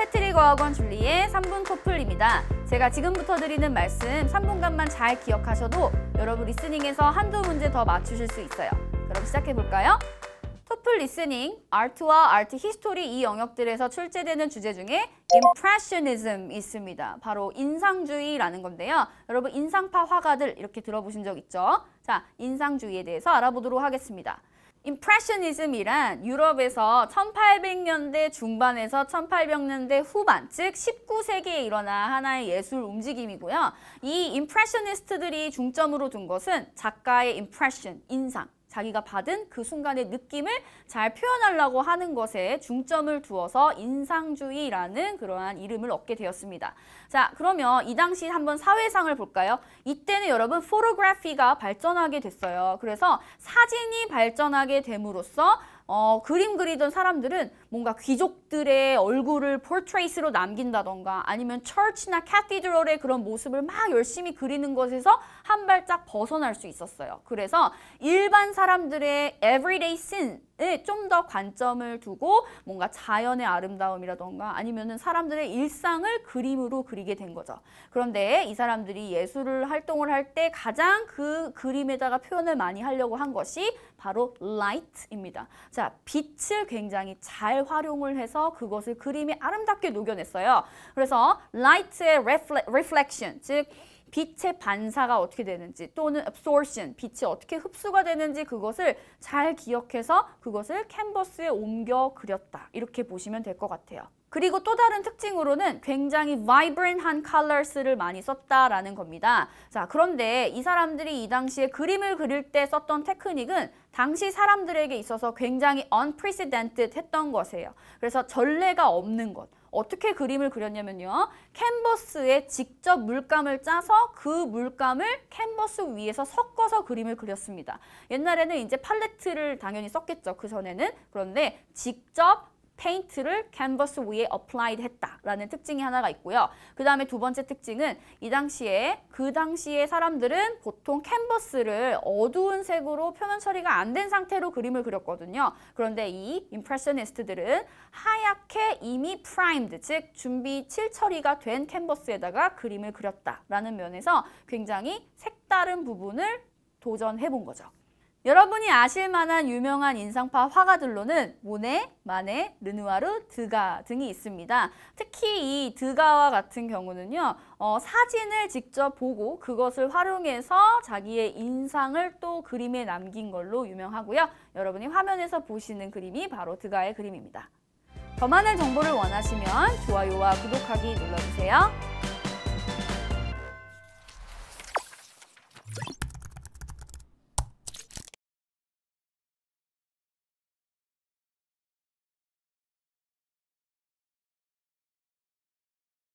패트릭 어학원 줄리의 3분 토플입니다 제가 지금부터 드리는 말씀 3분간만 잘 기억하셔도 여러분 리스닝에서 한두 문제 더 맞추실 수 있어요. 그럼 시작해볼까요? 토플 리스닝, 아트와 아트 히스토리 이 영역들에서 출제되는 주제 중에 impressionism 있습니다. 바로 인상주의라는 건데요. 여러분 인상파 화가들 이렇게 들어보신 적 있죠? 자, 인상주의에 대해서 알아보도록 하겠습니다. 임프레셔니즘이란 유럽에서 1800년대 중반에서 1800년대 후반, 즉 19세기에 일어난 하나의 예술 움직임이고요. 이 임프레셔니스트들이 중점으로 둔 것은 작가의 임프레션, 인상, 자기가 받은 그 순간의 느낌을 잘 표현하려고 하는 것에 중점을 두어서 인상주의라는 그러한 이름을 얻게 되었습니다. 자, 그러면 이 당시 한번 사회상을 볼까요? 이때는 여러분 포로그래피가 발전하게 됐어요. 그래서 사진이 발전하게 됨으로써 어, 그림 그리던 사람들은 뭔가 귀족들의 얼굴을 폴트레이스로 남긴다던가 아니면 철치나 캐티드럴의 그런 모습을 막 열심히 그리는 것에서 한 발짝 벗어날 수 있었어요. 그래서 일반 사람들의 everyday sin 에좀더 관점을 두고 뭔가 자연의 아름다움이라던가 아니면은 사람들의 일상을 그림으로 그리게 된 거죠. 그런데 이 사람들이 예술을 활동을 할 때 가장 그 그림에다가 표현을 많이 하려고 한 것이 바로 light입니다. 자, 빛을 굉장히 잘 활용을 해서 그것을 그림에 아름답게 녹여냈어요. 그래서 light의 r e f l reflection, 즉 빛의 반사가 어떻게 되는지 또는 absorption, 빛이 어떻게 흡수가 되는지 그것을 잘 기억해서 그것을 캔버스에 옮겨 그렸다. 이렇게 보시면 될 것 같아요. 그리고 또 다른 특징으로는 굉장히 vibrant한 colors,를 많이 썼다라는 겁니다. 자, 그런데 이 사람들이 이 당시에 그림을 그릴 때 썼던 테크닉은 당시 사람들에게 있어서 굉장히 unprecedented 했던 것이에요. 그래서 전례가 없는 것. 어떻게 그림을 그렸냐면요. 캔버스에 직접 물감을 짜서 그 물감을 캔버스 위에서 섞어서 그림을 그렸습니다. 옛날에는 이제 팔레트를 당연히 썼겠죠. 그전에는. 그런데 직접 페인트를 캔버스 위에 어플라이드 했다라는 특징이 하나가 있고요. 그 다음에 두 번째 특징은 이 당시에 그 당시에 사람들은 보통 캔버스를 어두운 색으로 표면 처리가 안 된 상태로 그림을 그렸거든요. 그런데 이 임프레셔니스트들은 하얗게 이미 프라임드 즉 준비 칠 처리가 된 캔버스에다가 그림을 그렸다라는 면에서 굉장히 색다른 부분을 도전해 본 거죠. 여러분이 아실만한 유명한 인상파 화가들로는 모네, 마네, 르누아르, 드가 등이 있습니다. 특히 이 드가와 같은 경우는요. 어, 사진을 직접 보고 그것을 활용해서 자기의 인상을 또 그림에 남긴 걸로 유명하고요. 여러분이 화면에서 보시는 그림이 바로 드가의 그림입니다. 더 많은 정보를 원하시면 좋아요와 구독하기 눌러주세요.